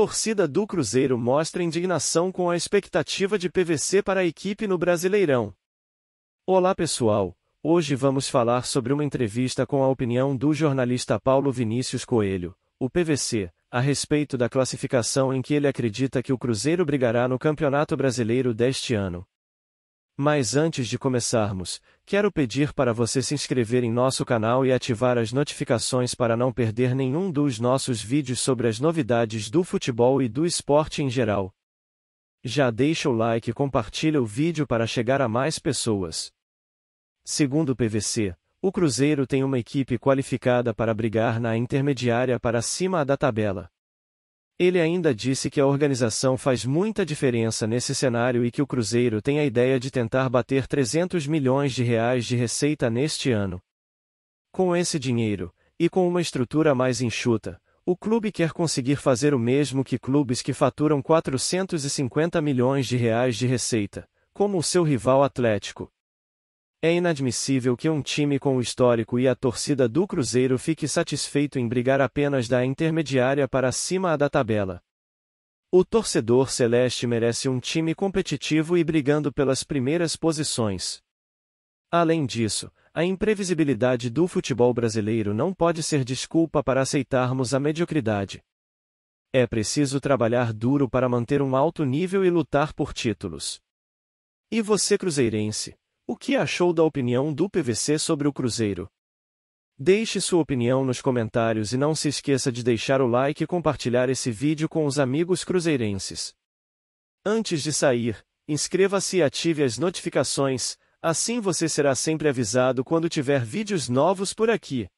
Torcida do Cruzeiro mostra indignação com a expectativa de PVC para a equipe no Brasileirão. Olá pessoal, hoje vamos falar sobre uma entrevista com a opinião do jornalista Paulo Vinícius Coelho, o PVC, a respeito da classificação em que ele acredita que o Cruzeiro brigará no Campeonato Brasileiro deste ano. Mas antes de começarmos, quero pedir para você se inscrever em nosso canal e ativar as notificações para não perder nenhum dos nossos vídeos sobre as novidades do futebol e do esporte em geral. Já deixa o like e compartilha o vídeo para chegar a mais pessoas. Segundo o PVC, o Cruzeiro tem uma equipe qualificada para brigar na intermediária para cima da tabela. Ele ainda disse que a organização faz muita diferença nesse cenário e que o Cruzeiro tem a ideia de tentar bater 300 milhões de reais de receita neste ano. Com esse dinheiro, e com uma estrutura mais enxuta, o clube quer conseguir fazer o mesmo que clubes que faturam 450 milhões de reais de receita, como o seu rival Atlético, é inadmissível que um time com o histórico e a torcida do Cruzeiro fique satisfeito em brigar apenas da intermediária para cima da tabela. O torcedor celeste merece um time competitivo e brigando pelas primeiras posições. Além disso, a imprevisibilidade do futebol brasileiro não pode ser desculpa para aceitarmos a mediocridade. É preciso trabalhar duro para manter um alto nível e lutar por títulos. E você, Cruzeirense, o que achou da opinião do PVC sobre o Cruzeiro? Deixe sua opinião nos comentários e não se esqueça de deixar o like e compartilhar esse vídeo com os amigos cruzeirenses. Antes de sair, inscreva-se e ative as notificações, assim você será sempre avisado quando tiver vídeos novos por aqui.